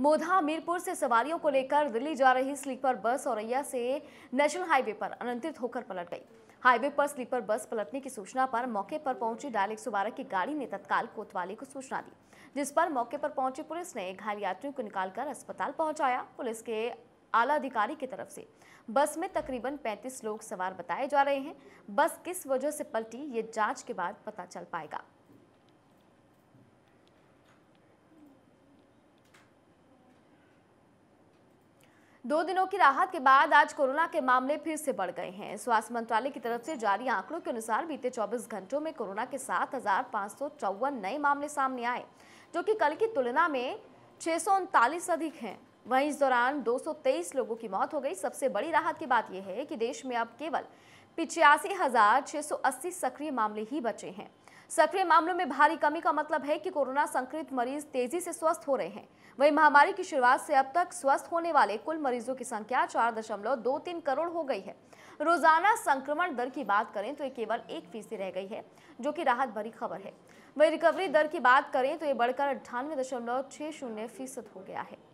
मोधा मीरपुर से सवारियों को लेकर दिल्ली जा रही स्लीपर बस औरैया से नेशनल हाईवे पर अनंतित होकर पलट गई हाईवे पर स्लीपर बस पलटने की सूचना पर मौके पर पहुंची डायल सुबारा की गाड़ी ने तत्काल कोतवाली को सूचना दी जिस पर मौके पर पहुंची पुलिस ने घायल यात्रियों को निकालकर अस्पताल पहुंचाया पुलिस के आला अधिकारी की तरफ से बस में तकरीबन 35 लोग सवार बताए जा रहे हैं बस किस वजह से पलटी ये जांच के बाद पता चल पाएगा दो दिनों की राहत के बाद आज कोरोना के मामले फिर से बढ़ गए हैं स्वास्थ्य मंत्रालय की तरफ से जारी आंकड़ों के अनुसार बीते 24 घंटों में कोरोना के सात नए मामले सामने आए जो कि कल की तुलना में छः अधिक हैं वहीं इस दौरान 223 लोगों की मौत हो गई सबसे बड़ी राहत की बात यह है कि देश में अब केवल पिचासी सक्रिय मामले ही बचे हैं सक्रिय मामलों में भारी कमी का मतलब है कि कोरोना संक्रमित मरीज तेजी से स्वस्थ हो रहे हैं वही महामारी की शुरुआत से अब तक स्वस्थ होने वाले कुल मरीजों की संख्या चार दशमलव दो तीन करोड़ हो गई है रोजाना संक्रमण दर की बात करें तो ये केवल एक फीसदी रह गई है जो कि राहत भरी खबर है वही रिकवरी दर की बात करें तो ये बढ़कर अट्ठानवे दशमलव छह शून्य फीसद हो गया है